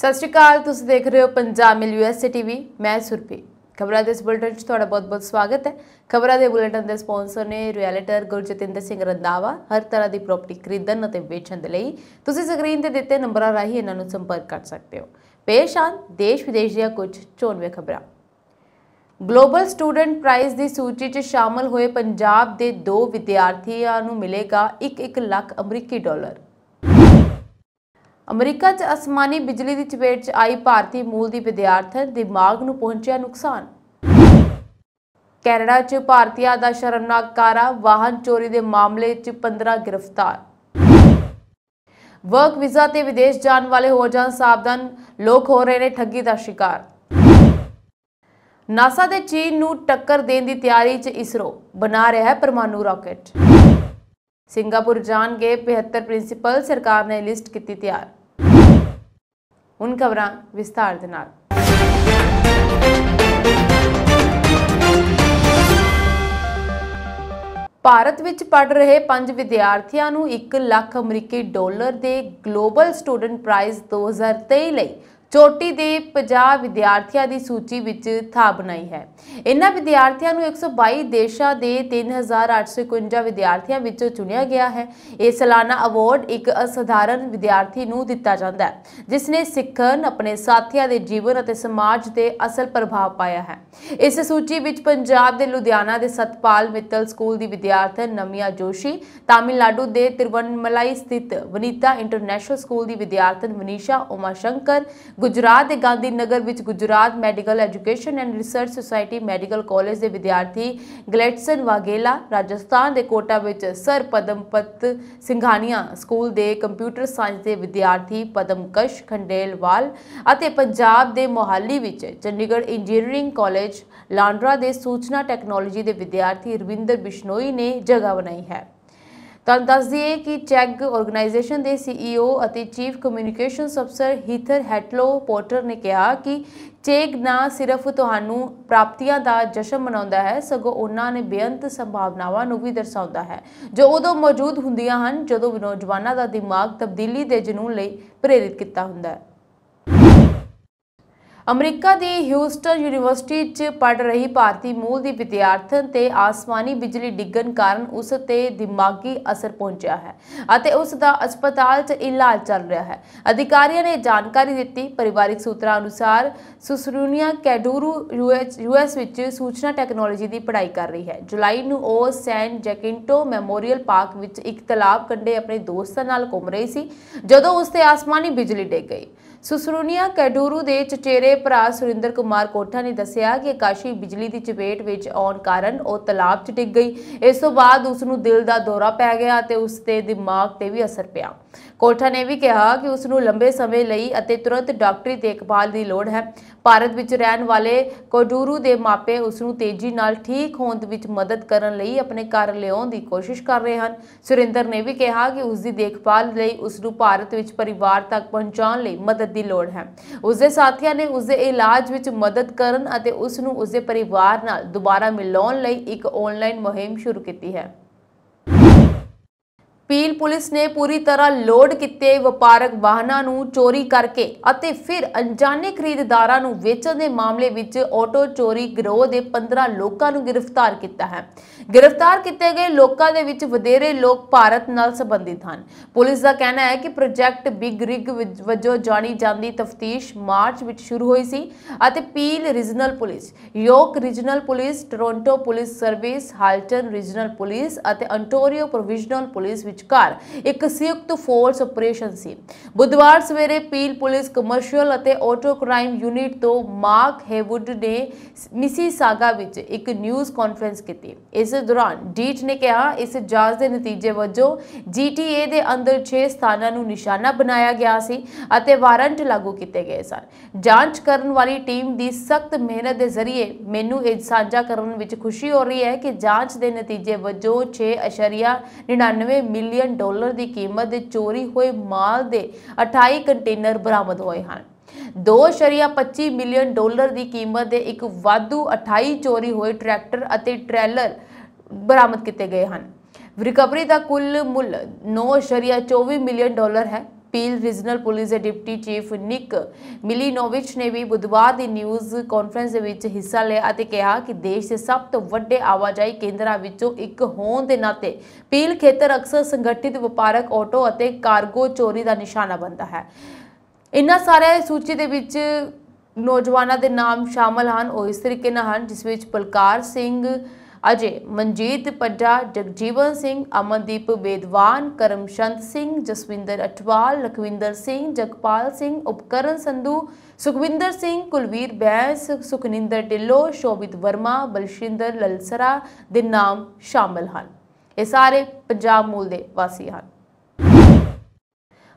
ਸਤਿ ਸ਼੍ਰੀ ਅਕਾਲ ਤੁਸੀਂ ਦੇਖ ਰਹੇ ਹੋ ਪੰਜਾਬ ਮਿਲ ਯੂਐਸਏ ਟੀਵੀ ਮੈਂ ਸੁਰਪੀ ਖਬਰਾਂ ਦੇ ਇਸ ਬੁਲੇਟਿਨ 'ਚ ਤੁਹਾਡਾ ਬਹੁਤ-ਬਹੁਤ ਸਵਾਗਤ ਹੈ ਖਬਰਾਂ ਦੇ ਬੁਲੇਟਿਨ ਦੇ ਸਪਾਂਸਰ ਨੇ ਰਿਐਲਟਰ ਗੁਰਜਤਿੰਦਰ ਸਿੰਘ ਰੰਦਾਵਾ ਹਰ ਤਰ੍ਹਾਂ ਦੀ ਪ੍ਰਾਪਰਟੀ ਖਰੀਦਣ ਅਤੇ ਵੇਚਣ ਦੇ ਲਈ ਤੁਸੀਂ ਸਕਰੀਨ ਤੇ ਦਿੱਤੇ ਨੰਬਰਾਂ ਰਾਹੀਂ ਇਹਨਾਂ ਨੂੰ ਸੰਪਰਕ ਕਰ ਸਕਦੇ ਹੋ ਪੇਸ਼ ਦੇਸ਼ ਵਿਦੇਸ਼ ਦੀਆਂ ਕੁਝ ਚੋਣਵੇਂ ਖਬਰਾਂ ਗਲੋਬਲ ਸਟੂਡੈਂਟ ਪ੍ਰਾਈਜ਼ ਦੀ ਸੂਚੀ 'ਚ ਸ਼ਾਮਲ ਹੋਏ ਪੰਜਾਬ ਦੇ ਦੋ ਵਿਦਿਆਰਥੀਆਂ ਨੂੰ ਮਿਲੇਗਾ 1-1 ਲੱਖ ਅਮਰੀਕੀ ਡਾਲਰ ਅਮਰੀਕਾ 'ਚ ਅਸਮਾਨੀ ਬਿਜਲੀ ਦੀ ਚਪੇਟ 'ਚ ਆਈ ਭਾਰਤੀ ਮੂਲ ਦੀ ਵਿਦਿਆਰਥਣ ਦਿਮਾਗ ਨੂੰ ਪਹੁੰਚਿਆ ਨੁਕਸਾਨ ਕੈਨੇਡਾ 'ਚ ਭਾਰਤੀਆ ਦਾ ਸ਼ਰਮਨਾਕ ਕਾਰਾ ਵਾਹਨ ਚੋਰੀ ਦੇ ਮਾਮਲੇ 'ਚ 15 ਗ੍ਰਿਫਤਾਰ ਵਰਕ ਵੀਜ਼ਾ ਤੇ ਵਿਦੇਸ਼ ਜਾਣ ਵਾਲੇ ਹੋ ਜਾਣ ਸਾਵਧਾਨ ਲੋਕ ਹੋ ਰਹੇ ਨੇ ਠੱਗੀ ਦਾ ਸ਼ਿਕਾਰ ਨਾਸਾ ਦੇ ਚੀਨ ਨੂੰ ਟੱਕਰ ਦੇਣ ਦੀ ਤਿਆਰੀ 'ਚ ਇਸਰੋ ਬਣਾ ਰਿਹਾ ਹੈ ਪਰਮਾਣੂ ਰਾਕਟ ਸਿੰਗਾਪੁਰ ਜਾਣਗੇ 75 ਪ੍ਰਿੰਸੀਪਲ ਸਰਕਾਰ ਨੇ ਲਿਸਟ ਕੀਤੀ ਤਿਆਰ ਹੁਣ ਖਬਰਾਂ ਵਿਸਤਾਰ ਦੇ ਨਾਲ ਭਾਰਤ ਵਿੱਚ ਪੜ ਰਹੇ ਪੰਜ ਵਿਦਿਆਰਥੀਆਂ ਨੂੰ 1 ਲੱਖ ਅਮਰੀਕੀ ਡਾਲਰ ਦੇ ਗਲੋਬਲ ਸਟੂਡੈਂਟ ਪ੍ਰਾਈਜ਼ 2023 ਲਈ ਚੋਟੀ ਦੇ 50 ਵਿਦਿਆਰਥੀਆਂ ਦੀ ਸੂਚੀ ਵਿੱਚ ਥਾਂ ਬਣਾਈ ਹੈ ਇਹਨਾਂ ਵਿਦਿਆਰਥੀਆਂ ਨੂੰ 122 ਦੇਸ਼ਾਂ ਦੇ 3851 ਵਿਦਿਆਰਥੀਆਂ ਵਿੱਚੋਂ ਚੁਣਿਆ ਗਿਆ ਹੈ ਇਹ ਸਾਲਾਨਾ ਅਵਾਰਡ ਇੱਕ ਅਸਧਾਰਨ ਵਿਦਿਆਰਥੀ ਨੂੰ ਦਿੱਤਾ ਜਾਂਦਾ ਹੈ ਜਿਸ ਨੇ ਸਿੱਖਣ ਆਪਣੇ ਸਾਥੀਆਂ ਦੇ ਜੀਵਨ ਅਤੇ ਸਮਾਜ ਤੇ ਅਸਲ ਪ੍ਰਭਾਵ ਪਾਇਆ ਹੈ ਇਸ ਸੂਚੀ ਵਿੱਚ ਪੰਜਾਬ ਦੇ ਲੁਧਿਆਣਾ ਦੇ ਸਤਪਾਲ ਮਿੱਤਲ ਸਕੂਲ ਦੀ ਵਿਦਿਆਰਥਣ ਨਮਿਆ ਜੋਸ਼ੀ ਤਾਮਿਲਨਾਡੂ ਦੇ ਤਿਰਵਨਮਲਾਈ ਸਥਿਤ ਵਨੀਤਾ ਇੰਟਰਨੈਸ਼ਨਲ ਸਕੂਲ ਦੀ ਵਿਦਿਆਰਥਣ ਮਨੀਸ਼ਾ ਉਮਾ ਸ਼ੰਕਰ ਗੁਜਰਾਤ ਦੇ ਗਾਂਧੀ ਨਗਰ ਵਿੱਚ Gujarat medical education and research society medical college ਦੇ ਵਿਦਿਆਰਥੀ ਗਲੈਟਸਨ ਵਾਗੇਲਾ ਰਾਜਸਥਾਨ ਦੇ ਕੋਟਾ ਵਿੱਚ ਸਰ ਪਦਮਪਤ ਸਿੰਘਾਨੀਆ ਸਕੂਲ ਦੇ ਕੰਪਿਊਟਰ ਸਾਇੰਸ ਦੇ ਵਿਦਿਆਰਥੀ ਪਦਮਕਸ਼ ਖੰਡੇਲਵਾਲ ਅਤੇ ਪੰਜਾਬ ਦੇ ਮੋਹਾਲੀ ਵਿੱਚ ਚੰਡੀਗੜ੍ਹ ਇੰਜੀਨੀਅਰਿੰਗ ਕਾਲਜ ਲਾਂਡਰਾ ਦੇ ਸੂਚਨਾ ਟੈਕਨੋਲੋਜੀ ਦੇ ਵਿਦਿਆਰਥੀ ਰਵਿੰਦਰ ਬਿਸ਼ਨੋਈ ਨੇ ਜਗ੍ਹਾ ਬਣਾਈ ਹੈ ਤਾਂ ਦੱਸ ਦਈਏ ਕਿ ਚੈਗ ਆਰਗੇਨਾਈਜੇਸ਼ਨ ਦੇ ਸੀਈਓ e ਅਤੇ ਚੀਫ ਕਮਿਊਨੀਕੇਸ਼ਨ ਅਫਸਰ ਹੀਥਰ ਹੈਟਲੋ ਪੋਟਰ ਨੇ ਕਿਹਾ ਕਿ ਚੈਗ ਨਾ ਸਿਰਫ ਤੁਹਾਨੂੰ ਪ੍ਰਾਪਤੀਆਂ ਦਾ ਜਸ਼ਨ ਮਨਾਉਂਦਾ ਹੈ ਸਗੋਂ ਉਹਨਾਂ ਨੇ ਬੇਅੰਤ ਸੰਭਾਵਨਾਵਾਂ ਨੂੰ ਵੀ ਦਰਸਾਉਂਦਾ ਹੈ ਜੋ ਉਦੋਂ ਮੌਜੂਦ ਹੁੰਦੀਆਂ ਹਨ ਜਦੋਂ ਨੌਜਵਾਨਾਂ ਦਾ ਦਿਮਾਗ ਤਬਦੀਲੀ ਦੇ ਜਨੂਨ ਲਈ ਪ੍ਰੇਰਿਤ ਕੀਤਾ ਹੁੰਦਾ ਹੈ ਅਮਰੀਕਾ ਦੀ ਹਿਊਸਟਨ ਯੂਨੀਵਰਸਿਟੀ 'ਚ ਪੜ ਰਹੀ ਭਾਰਤੀ ਮੂਲ ਦੀ ਵਿਦਿਆਰਥਣ ਤੇ ਆਸਮਾਨੀ ਬਿਜਲੀ ਡਿੱਗਣ ਕਾਰਨ ਉਸ ਤੇ ਦਿਮਾਗੀ ਅਸਰ ਪਹੁੰਚਿਆ ਹੈ ਅਤੇ ਉਸ ਦਾ ਹਸਪਤਾਲ 'ਚ ਇਲਾਜ ਚੱਲ ਰਿਹਾ ਹੈ ਅਧਿਕਾਰੀਆਂ ਨੇ ਜਾਣਕਾਰੀ ਦਿੱਤੀ ਪਰਿਵਾਰਿਕ ਸੂਤਰਾਂ ਅਨੁਸਾਰ ਸੁਸਰੂਨੀਆ ਕੈਡੂਰੂ ਯੂਐਸ ਵਿੱਚ ਸੂਚਨਾ ਟੈਕਨੋਲੋਜੀ ਦੀ ਪੜ੍ਹਾਈ ਕਰ ਰਹੀ ਹੈ ਜੁਲਾਈ ਨੂੰ ਉਹ ਸੈਨ ਜੈਕਿੰਟੋ ਮੈਮੋਰੀਅਲ ਪਾਰਕ ਵਿੱਚ ਇੱਕ ਤਲਾਬ ਕੰਢੇ ਆਪਣੇ ਦੋਸਤਾਂ ਨਾਲ ਘੁੰਮ ਰਹੀ ਸੀ ਜਦੋਂ ਉਸ ਤੇ ਆਸਮਾਨੀ ਬਿਜਲੀ ਡਿੱਗ ਗਈ ਸੁਸਰੂਨੀਆ ਕੈਡੂਰੂ ਦੇ ਚਚੇਰੇ ਭਰਾ ਸੁਰਿੰਦਰ ਕੁਮਾਰ ਕੋਠਾ ਨੇ ਦੱਸਿਆ ਕਿ ਕਾਸ਼ੀ ਬਿਜਲੀ ਦੀ ਚਪੇਟ ਵਿੱਚ ਆਉਣ ਕਾਰਨ ਉਹ ਤਲਾਬ 'ਚ ਡਿੱਗ ਗਈ ਇਸ ਤੋਂ ਬਾਅਦ ਉਸ ਨੂੰ ਦਿਲ ਦਾ ਦੌਰਾ ਪੈ ਗਿਆ ਤੇ ਉਸ ਦੇ ਦਿਮਾਗ ਤੇ ਵੀ ਅਸਰ ਪਿਆ ਕੋਠਾ ਨੇ ਵੀ ਕਿਹਾ ਕਿ ਉਸ ਨੂੰ ਲੰਬੇ ਸਮੇਂ ਲਈ ਅਤੇ ਤੁਰੰਤ ਡਾਕਟਰੀ ਦੇਖਭਾਲ ਦੀ ਲੋੜ ਹੈ ਭਾਰਤ ਵਿੱਚ ਰਹਿਣ ਵਾਲੇ ਕੋਡੂਰੂ ਦੇ ਮਾਪੇ ਉਸ ਨੂੰ ਤੇਜ਼ੀ ਨਾਲ ਠੀਕ ਹੋਣ ਵਿੱਚ ਮਦਦ ਕਰਨ ਲਈ ਆਪਣੇ ਘਰ ਲਿਆਉਣ ਦੀ ਕੋਸ਼ਿਸ਼ ਕਰ ਰਹੇ ਹਨ ਸੁਰਿੰਦਰ ਨੇ ਵੀ ਕਿਹਾ ਕਿ ਉਸ ਦੀ ਦੇਖਭਾਲ ਲਈ ਉਸ ਨੂੰ ਭਾਰਤ ਵਿੱਚ ਪਰਿਵਾਰ ਤੱਕ ਪਹੁੰਚਾਉਣ ਲਈ ਮਦਦ ਦੀ ਲੋੜ ਹੈ ਉਸ ਦੇ ਸਾਥੀਆਂ ਨੇ ਉਸ ਦੇ ਇਲਾਜ ਵਿੱਚ ਮਦਦ ਕਰਨ ਅਤੇ ਉਸ ਨੂੰ ਉਸ ਦੇ ਪਰਿਵਾਰ ਨਾਲ ਦੁਬਾਰਾ ਮਿਲਾਉਣ ਲਈ ਇੱਕ ਆਨਲਾਈਨ ਮੁਹਿੰਮ ਸ਼ੁਰੂ ਕੀਤੀ ਹੈ ਪੀਲ ਪੁਲਿਸ ਨੇ ਪੂਰੀ ਤਰ੍ਹਾਂ ਲੋਡ ਕੀਤੇ ਵਪਾਰਕ ਵਾਹਨਾਂ ਨੂੰ ਚੋਰੀ ਕਰਕੇ ਅਤੇ ਫਿਰ ਅਣਜਾਣੇ ਖਰੀਦਦਾਰਾਂ ਨੂੰ ਵੇਚਣ ਦੇ ਮਾਮਲੇ ਵਿੱਚ ਆਟੋ ਚੋਰੀ ਗਰੋਹ ਦੇ 15 ਲੋਕਾਂ ਨੂੰ ਗ੍ਰਿਫਤਾਰ ਕੀਤਾ ਹੈ ਗ੍ਰਿਫਤਾਰ ਕੀਤੇ ਗਏ ਲੋਕਾਂ ਦੇ ਵਿੱਚ ਵਧੇਰੇ ਲੋਕ ਭਾਰਤ ਨਾਲ ਸੰਬੰਧਿਤ ਹਨ ਪੁਲਿਸ ਦਾ ਕਹਿਣਾ ਹੈ ਕਿ ਪ੍ਰੋਜੈਕਟ ਬਿਗ ਰਿਗ ਵਜੋਂ ਜਾਣੀ ਜਾਂਦੀ ਤਫਤੀਸ਼ ਮਾਰਚ ਵਿੱਚ ਸ਼ੁਰੂ ਹੋਈ ਸੀ ਅਤੇ Peel regional police York regional police Toronto police service Halton regional police ਅਤੇ ਅੰਟੋਰੀਓ ਪ੍ਰੋਵਿਜ਼ਨਲ ਪੁਲਿਸ ਵਿਚਕਾਰ ਇੱਕ ਸੰਯੁਕਤ ਫੋਰਸ ਆਪਰੇਸ਼ਨ ਸੀ ਬੁੱਧਵਾਰ ਸਵੇਰੇ ਪੀਲ ਪੁਲਿਸ ਕਮਰਸ਼ੀਅਲ ਅਤੇ ਆਟੋ ਕ੍ਰਾਈਮ ਯੂਨਿਟ ਤੋਂ ਮਾਰਕ ਹੈਵੁੱਡ ਨੇ ਮਿਸੀ ਸਾਗਾ ਵਿੱਚ ਇੱਕ ਨਿਊਜ਼ ਕਾਨਫਰੰਸ ਕੀਤੀ ਇਸ ਦੌਰਾਨ ਡੀਟ ਨੇ ਕਿਹਾ ਇਸ ਜਾਂਚ ਦੇ ਨਤੀਜੇ ਵਜੋਂ ਜੀਟੀਏ ਦੇ ਅੰਦਰ 6 ਸਥਾਨਾਂ ਨੂੰ ਨਿਸ਼ਾਨਾ ਬਣਾਇਆ ਗਿਆ ਸੀ ਅਤੇ ਵਾਰੰਟ ਲਾਗੂ ਕੀਤੇ ਗਏ ਸਨ ਜਾਂਚ ਕਰਨ ਵਾਲੀ ਟੀਮ ਦੀ ਸਖਤ ਮਿਹਨਤ ਦੇ ਜ਼ਰੀਏ ਮੈਨੂੰ ਇਹ ਸਾਂਝਾ ਕਰਨ ਵਿੱਚ ਖੁਸ਼ੀ ਹੋ ਰਹੀ ਹੈ ਕਿ ਜਾਂਚ ਦੇ ਨਤੀਜੇ ਵਜੋਂ 6.99 ਮਿਲੀਅਨ ਮਿਲੀਅਨ ਡਾਲਰ ਦੀ ਕੀਮਤ ਦੇ ਚੋਰੀ ਹੋਏ ਮਾਲ ਦੇ 28 ਕੰਟੇਨਰ ਬਰਾਮਦ ਹੋਏ ਹਨ 2.25 ਮਿਲੀਅਨ ਡਾਲਰ ਦੀ ਕੀਮਤ ਦੇ ਇੱਕ ਵਾਧੂ 28 ਚੋਰੀ ਹੋਏ ਟਰੈਕਟਰ ਅਤੇ ਟ੍ਰੈਲਰ ਬਰਾਮਦ ਕੀਤੇ ਗਏ ਹਨ ਰਿਕਵਰੀ ਦਾ ਕੁੱਲ ਮੁੱਲ 9.24 ਮਿਲੀਅਨ ਡਾਲਰ ਹੈ ਪੀਲ ਰੀਜਨਲ ਪੁਲਿਸ ਦੇ ਡਿਪਟੀ ਚੀਫ ਨਿਕ ਮਿਲੀਨੋਵਿਚ ਨੇ ਵੀ ਬੁੱਧਵਾਰ ਦੀ ਨਿਊਜ਼ ਕਾਨਫਰੰਸ ਦੇ ਵਿੱਚ ਹਿੱਸਾ ਲਿਆ ਅਤੇ ਕਿਹਾ ਕਿ ਦੇਸ਼ ਦੇ ਸਭ ਤੋਂ ਵੱਡੇ ਆਵਾਜਾਈ ਕੇਂਦਰਾਂ ਵਿੱਚੋਂ ਇੱਕ ਹੋਣ ਦੇ ਨਾਤੇ ਪੀਲ ਖੇਤਰ ਅਕਸਰ ਸੰਗਠਿਤ ਵਪਾਰਕ ਆਟੋ ਅਤੇ ਕਾਰਗੋ ਚੋਰੀ ਦਾ ਨਿਸ਼ਾਨਾ ਬਣਦਾ ਹੈ ਇਨ੍ਹਾਂ ਸਾਰੇ ਸੂਚੀ ਦੇ ਵਿੱਚ ਨੌਜਵਾਨਾਂ ਦੇ ਨਾਮ ਸ਼ਾਮਲ ਹਨ ਉਹ ਇਸ ਤਰੀਕੇ ਨਾਲ ਹਨ ਜਿਸ ਵਿੱਚ ਬਲਕਾਰ ਸਿੰਘ ਅਜੇ ਮਨਜੀਤ ਪੱਡਾ ਜਗਜੀਵਨ ਸਿੰਘ ਅਮਨਦੀਪ ਬੇਦਵਾਨ ਕਰਮਸ਼ੰਤ ਸਿੰਘ ਜਸਵਿੰਦਰ ਅਟਵਾਲ ਲਖਵਿੰਦਰ ਸਿੰਘ ਜਗਪਾਲ ਸਿੰਘ ਉਪਕਰਨ ਸੰਧੂ ਸੁਖਵਿੰਦਰ ਸਿੰਘ ਕੁਲਵੀਰ ਬੈਂਸ ਸੁਖਨਿੰਦਰ ਢਿੱਲੋਂ ਸ਼ੋਭਿਤ ਵਰਮਾ ਬਲਸ਼ਿੰਦਰ ਲਲਸਰਾ ਦੇ ਨਾਮ ਸ਼ਾਮਲ ਹਨ ਇਹ ਸਾਰੇ ਪੰਜਾਬ ਮੂਲ ਦੇ ਵਾਸੀ ਹਨ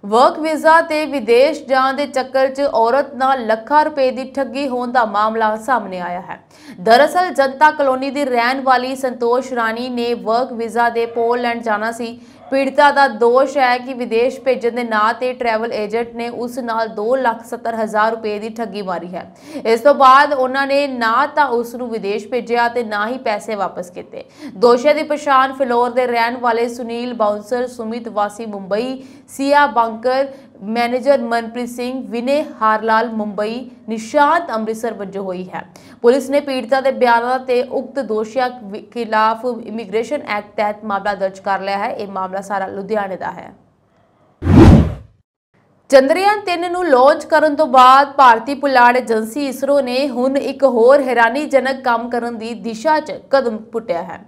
ਵਰਕ ਵੀਜ਼ਾ ਤੇ ਵਿਦੇਸ਼ ਜਾਣ ਦੇ ਚੱਕਰ 'ਚ ਔਰਤ ਨਾਲ ਲੱਖਾਂ ਰੁਪਏ ਦੀ ਠੱਗੀ ਹੋਣ ਦਾ ਮਾਮਲਾ ਸਾਹਮਣੇ ਆਇਆ ਹੈ ਦਰਅਸਲ ਜਨਤਾ ਕਲੋਨੀ ਦੀ ਰਹਿਣ ਵਾਲੀ ਸੰਤੋਸ਼ ਰਾਣੀ ਨੇ ਵਰਕ ਵੀਜ਼ਾ ਦੇ ਪੋਲੈਂਡ ਜਾਣਾ ਸੀ ਪੀੜਤਾ ਦਾ ਦੋਸ਼ ਹੈ ਕਿ ਵਿਦੇਸ਼ ਭੇਜਣ ਦੇ ਨਾਂ ਤੇ ਟਰੈਵਲ ਏਜੰਟ ਨੇ ਉਸ ਨਾਲ 270000 ਰੁਪਏ ਦੀ ਠੱਗੀ ਮਾਰੀ ਹੈ ਇਸ ਤੋਂ ਬਾਅਦ ਉਹਨਾਂ ਨੇ ਨਾ ਤਾਂ ਉਸ ਨੂੰ ਵਿਦੇਸ਼ ਭੇਜਿਆ ਤੇ ਨਾ ਹੀ ਪੈਸੇ ਵਾਪਸ ਕੀਤੇ ਦੋਸ਼ੀ ਦੀ ਪਛਾਣ ਫਲੋਰ ਦੇ ਰਹਿਣ ਵਾਲੇ ਸੁਨੀਲ ਬਾਉਂਸਰ ਸੁਮਿਤ ਵਾਸੀ ਮੁੰਬਈ ਸੀਆ ਬੰਕਰ ਮੈਨੇਜਰ ਮਨਪ੍ਰੀਤ ਸਿੰਘ ਵਿਨੇ ਹਾਰਲਾਲ ਮੁੰਬਈ ਨਿਸ਼ਾਂਤ ਅੰਮ੍ਰਿਤਸਰ ਵੱਜੋ ਹੋਈ ਹੈ ਪੁਲਿਸ ਨੇ ਪੀੜਤਾ ਦੇ ਬਿਆਨਾਂ ਤੇ ਉਕਤ ਦੋਸ਼ੀਆਂ ਖਿਲਾਫ ਇਮੀਗ੍ਰੇਸ਼ਨ ਐਕਟ ਤਹਿਤ ਮਾਮਲਾ ਦਰਜ ਕਰ ਲਿਆ ਹੈ ਇਹ ਮਾਮਲਾ ਸਾਰਾ ਲੁਧਿਆਣੇ ਦਾ ਹੈ ਚੰਦਰਯਾਨ 3 ਨੂੰ ਲਾਂਚ ਕਰਨ ਤੋਂ ਬਾਅਦ ਭਾਰਤੀ ਪੁਲਾੜ ਏਜੰਸੀ ਇਸਰੋ ਨੇ ਹੁਣ ਇੱਕ ਹੋਰ ਹੈਰਾਨੀਜਨਕ ਕੰਮ ਕਰਨ ਦੀ ਦਿਸ਼ਾ 'ਚ ਕਦਮ ਪੁੱਟਿਆ ਹੈ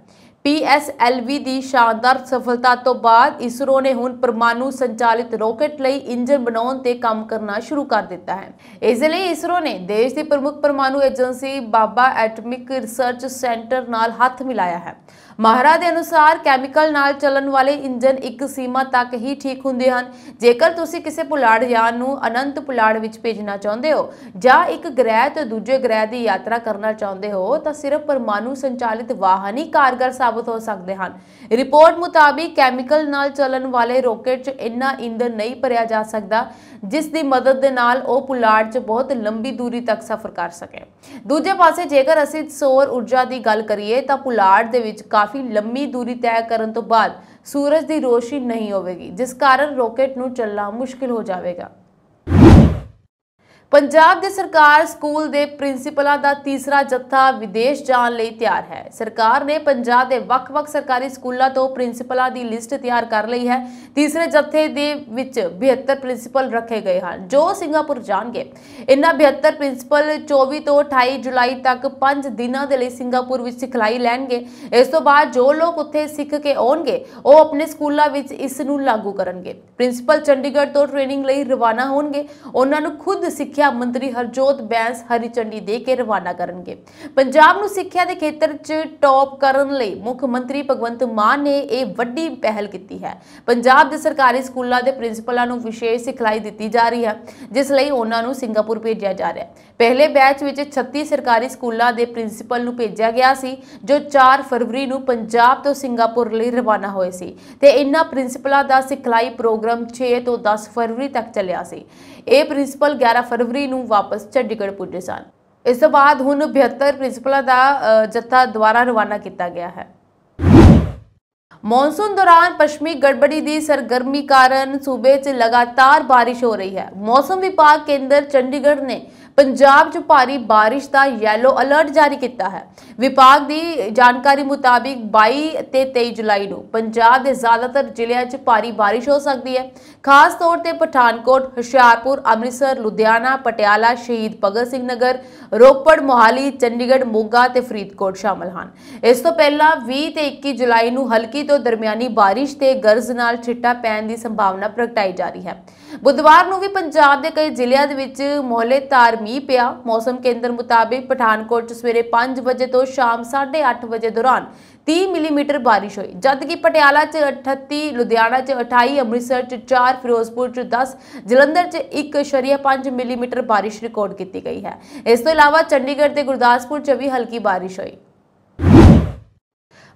PSLV ਦੀ ਸ਼ਾਨਦਾਰ ਸਫਲਤਾ ਤੋਂ ਬਾਅਦ ਇਸਰੋ ਨੇ ਹੁਣ ਪਰਮਾਣੂ ਸੰਚਾਲਿਤ ਰੋਕਟ ਲਈ ਇੰਜਨ ਬਣਾਉਣ ਤੇ ਕੰਮ ਕਰਨਾ ਸ਼ੁਰੂ ਕਰ ਦਿੱਤਾ ਹੈ ਇਸ ਲਈ ਇਸਰੋ ਨੇ ਦੇਸ਼ ਦੀ ਪ੍ਰਮੁੱਖ ਪਰਮਾਣੂ agency Bhabha atomic research centre ਨਾਲ ਹੱਥ ਮਿਲਾਇਆ ਹੈ ਮਹਾਰਾ ਦੇ ਅਨੁਸਾਰ ਕੈਮੀਕਲ ਨਾਲ ਚੱਲਣ ਵਾਲੇ ਇੰਜਨ ਇੱਕ ਸੀਮਾ ਤੱਕ ਹੀ ਠੀਕ ਹੁੰਦੇ ਹਨ ਜੇਕਰ ਤੁਸੀਂ ਕਿਸੇ ਪੁਲਾੜ ਯਾਨ ਨੂੰ ਅਨੰਤ ਪੁਲਾੜ ਵਿੱਚ ਭੇਜਣਾ ਚਾਹੁੰਦੇ ਹੋ ਜਾਂ ਇੱਕ ਗ੍ਰਹਿ ਤੋਂ ਦੂਜੇ ਗ੍ਰਹਿ ਦੀ ਯਾਤਰਾ ਕਰਨਾ ਚਾਹੁੰਦੇ ਹੋ ਤਾਂ ਸਿਰਫ ਪਰਮਾਣੂ ਸੰਚਾਲਿਤ ਵਾਹਨ ਹੀ ਕਾਰਗਰ ਸਾਬਤ ਹੋ ਸਕਦੇ ਹਨ ਰਿਪੋਰਟ ਮੁਤਾਬਿਕ ਕੈਮੀਕਲ ਨਾਲ ਚੱਲਣ ਵਾਲੇ ਰੋਕੇਟ 'ਚ ਇੰਨਾ ਇੰਧਨ ਨਹੀਂ ਭਰਿਆ ਜਾ ਸਕਦਾ ਜਿਸ ਦੀ ਮਦਦ ਦੇ ਨਾਲ ਉਹ ਪੁਲਾੜ 'ਚ ਬਹੁਤ ਲੰਬੀ ਦੂਰੀ ਤੱਕ ਸਫ਼ਰ ਕਰ ਸਕੇ ਦੂਜੇ ਪਾਸੇ ਜੇਕਰ ਅਸੀਂ ਸੌਰ ਊਰਜਾ ਦੀ ਗੱਲ ਕਰੀਏ ਤਾਂ ਪੁਲਾੜ ਦੇ ਵਿੱਚ ਕਾਫੀ ਲੰਮੀ ਦੂਰੀ ਤੈਅ ਕਰਨ ਤੋਂ ਬਾਅਦ ਸੂਰਜ ਦੀ ਰੋਸ਼ਨੀ ਨਹੀਂ ਹੋਵੇਗੀ ਜਿਸ ਕਾਰਨ ਰੋਕੇਟ ਨੂੰ ਚੱਲਣਾ ਮੁਸ਼ਕਿਲ ਹੋ ਜਾਵੇਗਾ ਪੰਜਾਬ ਦੀ ਸਰਕਾਰ ਸਕੂਲ ਦੇ ਪ੍ਰਿੰਸੀਪਲਾਂ ਦਾ ਤੀਸਰਾ ਜੱਥਾ ਵਿਦੇਸ਼ ਜਾਣ ਲਈ ਤਿਆਰ ਹੈ ਸਰਕਾਰ ਨੇ ਪੰਜਾਬ ਦੇ ਵੱਖ-ਵੱਖ ਸਰਕਾਰੀ ਸਕੂਲਾਂ ਤੋਂ ਪ੍ਰਿੰਸੀਪਲਾਂ ਦੀ ਲਿਸਟ ਤਿਆਰ ਕਰ ਲਈ ਹੈ ਤੀਸਰੇ ਜੱਥੇ ਦੇ ਵਿੱਚ 72 ਪ੍ਰਿੰਸੀਪਲ ਰੱਖੇ ਗਏ ਹਨ ਜੋ ਸਿੰਗਾਪੁਰ ਜਾਣਗੇ ਇਨ੍ਹਾਂ 72 ਪ੍ਰਿੰਸੀਪਲ 24 ਤੋਂ 28 ਜੁਲਾਈ ਤੱਕ 5 ਦਿਨਾਂ ਦੇ ਲਈ ਸਿੰਗਾਪੁਰ ਵਿੱਚ ਸਿਖਲਾਈ ਲੈਣਗੇ ਇਸ ਤੋਂ ਬਾਅਦ ਜੋ ਲੋਕ ਉੱਥੇ ਸਿੱਖ ਕੇ ਆਉਣਗੇ ਉਹ ਆਪਣੇ ਸਕੂਲਾਂ ਵਿੱਚ ਇਸ ਨੂੰ ਲਾਗੂ ਕਰਨਗੇ ਪ੍ਰਿੰਸੀਪਲ ਚੰਡੀਗੜ੍ਹ ਤੋਂ ਟ੍ਰੇਨਿੰਗ ਲਈ ਰਵਾਨਾ ਹੋਣਗੇ ਉਹਨਾਂ ਨੂੰ ਖੁਦ ਸਿੱਖ ਸਿੱਖਿਆ ਮੰਤਰੀ ਹਰਜੋਤ ਬੈਂਸ ਹਰੀ ਚੰਡੀ ਦੇ ਕੇ ਰਵਾਨਾ ਕਰਨਗੇ ਪੰਜਾਬ ਨੂੰ ਸਿੱਖਿਆ ਦੇ ਖੇਤਰ 'ਚ ਟੌਪ ਕਰਨ ਲਈ ਮੁੱਖ ਮੰਤਰੀ ਭਗਵੰਤ ਮਾਨ ਨੇ ਇਹ ਵੱਡੀ ਪਹਿਲ ਕੀਤੀ ਹੈ ਪੰਜਾਬ ਦੇ ਸਰਕਾਰੀ ਸਕੂਲਾਂ ਦੇ ਪ੍ਰਿੰਸੀਪਲਾਂ ਨੂੰ ਵਿਸ਼ੇਸ਼ ਸਿਖਲਾਈ ਦਿੱਤੀ ਜਾ ਰਹੀ ਹੈ ਜਿਸ ਲਈ ਉਹਨਾਂ ਨੂੰ ਸਿੰਗਾਪੁਰ ਭੇਜਿਆ ਜਾ ਰਿਹਾ ਹੈ ਪਹਿਲੇ ਬੈਚ ਵਿੱਚ 36 ਸਰਕਾਰੀ ਸਕੂਲਾਂ ਦੇ ਪ੍ਰਿੰਸੀਪਲ ਨੂੰ ਭੇਜਿਆ ਗਿਆ ਸੀ ਜੋ 4 ਫਰਵਰੀ ਨੂੰ ਪੰਜਾਬ ਤੋਂ ਸਿੰਗਾਪੁਰ ਲਈ ਰਵਾਨਾ ਹੋਏ ਸੀ ਤੇ ਇਨ੍ਹਾਂ ਪ੍ਰਿੰਸੀਪਲਾਂ ਦਾ ਸਿਖਲਾਈ ਪ੍ਰੋਗਰਾਮ 6 ਤੋਂ 10 ਫਰਵਰੀ ਤੱਕ ਚੱਲਿਆ ਸੀ ਇਹ ਪ੍ਰਿੰਸੀਪਲ 11 ਫਰਵਰੀ ਜਨਵਰੀ ਨੂੰ ਵਾਪਸ ਚੰਡੀਗੜ੍ਹ ਪੁੱਜੇ ਸਨ ਇਸ ਤੋਂ ਬਾਅਦ ਹੁਣ 72 ਪ੍ਰਿੰਸੀਪਲਾਂ ਦਾ ਜੱਥਾ ਦੁਆਰਾ ਰਵਾਨਾ ਕੀਤਾ ਗਿਆ ਹੈ ਮੌਨਸੂਨ ਦੌਰਾਨ ਪੱਛਮੀ ਗੜਬੜੀ ਦੀ ਸਰਗਰਮੀ ਕਾਰਨ ਸੂਬੇ 'ਚ ਲਗਾਤਾਰ بارش ਹੋ ਰਹੀ ਹੈ ਮੌਸਮ ਵਿਭਾਗ ਕੇਂਦਰ ਚੰਡੀਗੜ੍ਹ ਨੇ ਪੰਜਾਬ 'ਚ ਭਾਰੀ بارش ਦਾ ਯੈਲੋ ਅਲਰਟ ਜਾਰੀ ਕੀਤਾ ਹੈ ਵਿਭਾਗ ਦੀ ਜਾਣਕਾਰੀ ਮੁਤਾਬਿਕ 22 ਤੇ 23 ਜੁਲਾਈ ਨੂੰ ਪੰਜਾਬ ਦੇ ਜ਼ਿਆਦਾਤਰ ਜ਼ਿਲ੍ਹਿਆਂ 'ਚ ਭਾਰੀ بارش ਹੋ ਸਕਦੀ ਹੈ ਖਾਸ ਤੌਰ ਤੇ ਪਠਾਨਕੋਟ ਹੁਸ਼ਿਆਰਪੁਰ ਅੰਮ੍ਰਿਤਸਰ ਲੁਧਿਆਣਾ ਪਟਿਆਲਾ ਸ਼ਹੀਦ ਭਗਤ ਸਿੰਘ ਨਗਰ ਰੋਪੜ ਮੋਹਾਲੀ ਚੰਡੀਗੜ੍ਹ ਮੋਗਾ ਤੇ ਫਰੀਦਕੋਟ ਸ਼ਾਮਲ ਹਨ ਇਸ ਤੋਂ ਪਹਿਲਾਂ 20 ਤੇ 21 ਜੁਲਾਈ ਨੂੰ ਹਲਕੀ ਤੋਂ ਦਰਮਿਆਨੀ بارش ਤੇ ਗਰਜ ਨਾਲ ਛਿੱਟਾ ਪੈਣ ਦੀ ਸੰਭਾਵਨਾ ਪ੍ਰਗਟਾਈ ਜਾ ਰਹੀ ਹੈ ਬੁੱਧਵਾਰ ਨੂੰ ਵੀ ਪੰਜਾਬ ਦੇ ਕਈ ਜ਼ਿਲ੍ਹਿਆਂ ਦੇ ਵਿੱਚ ਮੋਹਲੇ ਤਾਰ ਮੀਂਹ ਪਿਆ ਮੌਸਮ ਕੇਂਦਰ ਮੁਤਾਬਿਕ ਪਠਾਨਕੋਟ 'ਚ ਸਵੇਰੇ 5 ਵਜੇ ਤੋਂ ਸ਼ਾਮ 8:30 ਵਜੇ ਦੌਰਾਨ 30 ਮਿਲੀਮੀਟਰ ਬਾਰਿਸ਼ ਹੋਈ ਜਦਕਿ ਪਟਿਆਲਾ 'ਚ 38 ਲੁਧਿਆਣਾ 'ਚ 28 ਅੰਮ੍ਰਿਤਸਰ 'ਚ 4 ਫਿਰੋਜ਼ਪੁਰ 'ਚ 10 ਜਲੰਧਰ 'ਚ 1.5 ਮਿਲੀਮੀਟਰ ਬਾਰਿਸ਼ ਰਿਕਾਰਡ ਕੀਤੀ ਗਈ ਹੈ ਇਸ ਤੋਂ ਇਲਾਵਾ ਚੰਡੀਗੜ੍ਹ ਤੇ ਗੁਰਦਾਸਪੁਰ 'ਚ ਵੀ ਹਲਕੀ ਬਾਰਿਸ਼ ਹੋਈ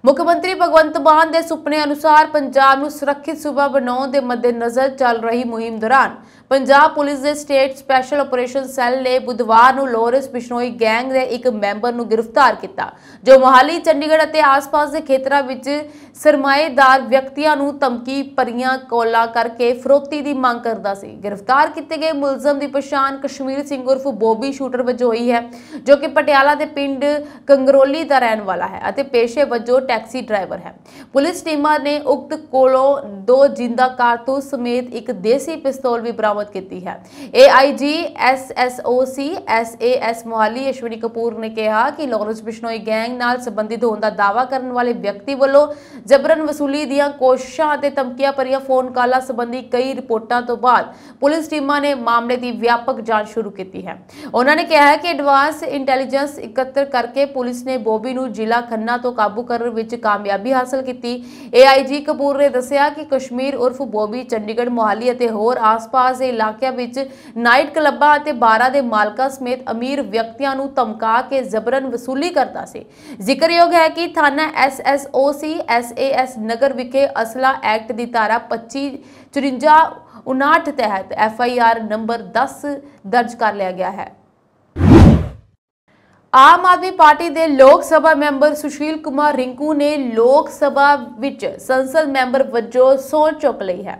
ਮੁੱਖ ਮੰਤਰੀ ਭਗਵੰਤ ਮਾਨ ਦੇ ਸੁਪਨੇ ਅਨੁਸਾਰ ਪੰਜਾਬ ਨੂੰ ਸੁਰੱਖਿਅਤ ਸੂਬਾ ਬਣਾਉਣ ਦੇ ਮੱਦੇਨਜ਼ਰ ਚੱਲ ਰਹੀ ਮੁਹਿੰਮ ਦੌਰਾਨ ਪੰਜਾਬ ਪੁਲਿਸ ਦੇ ਸਟੇਟ ਸਪੈਸ਼ਲ ਆਪਰੇਸ਼ਨ ਸੈੱਲ ਨੇ ਬੁੱਧਵਾਰ ਨੂੰ ਲੋਰੈਂਸ ਬਿਸ਼ਨੋਈ ਗੈਂਗ ਦੇ ਇੱਕ ਮੈਂਬਰ ਨੂੰ ਗ੍ਰਿਫਤਾਰ ਕੀਤਾ ਜੋ ਮੋਹਾਲੀ ਚੰਡੀਗੜ੍ਹ ਅਤੇ ਆਸ-ਪਾਸ ਦੇ ਖੇਤਰਾਂ ਵਿੱਚ ਸਰਮਾਏਦਾਰ ਵਿਅਕਤੀਆਂ ਨੂੰ ਧਮਕੀ ਭਰੀਆਂ ਕੋਲਾ ਕਰਕੇ ਫਰੋਤੀ ਦੀ ਮੰਗ ਕਰਦਾ ਸੀ ਗ੍ਰਿਫਤਾਰ ਕੀਤੇ ਗਏ ਮੁਲਜ਼ਮ ਦੀ ਪਛਾਣ ਕਸ਼ਮੀਰ ਸਿੰਘ ਉਰਫ ਬੋਬੀ ਸ਼ੂਟਰ ਵਜੋਂ ਹੋਈ ਹੈ ਜੋ ਕਿ ਪਟਿਆਲਾ ਦੇ ਪਿੰਡ ਕੰਗਰੋਲੀ ਦਾ ਰਹਿਣ ਵਾਲਾ ਹੈ ਅਤੇ ਪੇਸ਼ੇ ਵਜੋਂ ਟੈਕਸੀ ਡਰਾਈਵਰ ਹੈ ਪੁਲਿਸ ਟੀਮਾਂ ਨੇ ਉਕਤ ਕੋਲੋਂ ਦੋ ਜਿੰਦਾ ਕਾਰਤੂਸ ਸਮੇਤ ਇੱਕ ਦੇਸੀ ਪਿਸਤੌਲ ਵੀ ਬਰਾਮਦ ਬਰਾਮਦ ਕੀਤੀ ਹੈ AIG SSOC SAS Mohali Ashwani Kapoor ਨੇ ਕਿਹਾ ਕਿ ਲਾਰੈਂਸ ਬਿਸ਼ਨੋਈ ਗੈਂਗ ਨਾਲ ਸੰਬੰਧਿਤ ਹੋਣ ਦਾ ਦਾਵਾ ਕਰਨ ਵਾਲੇ ਵਿਅਕਤੀ ਵੱਲੋਂ ਜਬਰਨ ਵਸੂਲੀ ਦੀਆਂ ਕੋਸ਼ਿਸ਼ਾਂ ਅਤੇ ਧਮਕੀਆਂ ਭਰੀਆਂ ਫੋਨ ਕਾਲਾਂ ਸੰਬੰਧੀ ਕਈ ਰਿਪੋਰਟਾਂ ਤੋਂ ਬਾਅਦ ਪੁਲਿਸ ਟੀਮਾਂ ਨੇ ਮਾਮਲੇ ਦੀ ਵਿਆਪਕ ਜਾਂਚ ਸ਼ੁਰੂ ਕੀਤੀ ਹੈ ਉਹਨਾਂ ਨੇ ਕਿਹਾ ਹੈ ਕਿ ਐਡਵਾਂਸ ਇੰਟੈਲੀਜੈਂਸ ਇਕੱਤਰ ਕਰਕੇ ਪੁਲਿਸ ਨੇ ਬੋਬੀ ਨੂੰ ਜ਼ਿਲ੍ਹਾ ਖੰਨਾ ਤੋਂ ਕਾਬੂ ਕਰਨ ਵਿੱਚ ਕਾਮਯਾਬੀ ਹਾਸਲ ਕੀਤੀ ਏਆਈਜੀ ਕਪੂਰ ਨੇ ਦੱਸਿਆ ਕਿ ਕਸ਼ਮੀਰ ਉਰਫ ਬੋਬੀ ਚੰਡੀਗੜ੍ਹ ਮੋਹਾਲੀ ਅਤੇ ਹੋਰ ਆਸ-ਪਾਸ ਦੇ ਇਲਾਕਿਆਂ ਵਿੱਚ ਨਾਈਟ ਕਲੱਬਾਂ ਅਤੇ ਬਾਰਾਂ ਦੇ ਮਾਲਕਾਂ ਸਮੇਤ ਅਮੀਰ ਵਿਅਕਤੀਆਂ ਨੂੰ ਧਮਕਾ ਕੇ ਜ਼ਬਰਨ ਵਸੂਲੀ ਕਰਦਾ ਸੀ ਜ਼ਿਕਰਯੋਗ ਹੈ ਕਿ ਥਾਣਾ ਐਸਐਸਓਸੀ ਐਸਏਐਸ ਨਗਰ ਵਿਖੇ ਅਸਲਾ ਐਕਟ ਦੀ ਧਾਰਾ 25 54 59 ਤਹਿਤ ਐਫਆਈਆਰ ਨੰਬਰ 10 ਦਰਜ ਕਰ ਲਿਆ ਗਿਆ ਹੈ ਆਮ ਆਦਮੀ ਪਾਰਟੀ ਦੇ ਲੋਕ ਸਭਾ ਮੈਂਬਰ ਸੁਸ਼ੀਲ ਕੁਮਾਰ ਰਿੰਕੂ ਨੇ ਲੋਕ ਸਭਾ ਵਿੱਚ ਸੰਸਦ ਮੈਂਬਰ ਵਜੋਂ ਸੋਚ ਚੁੱਕ ਲਈ ਹੈ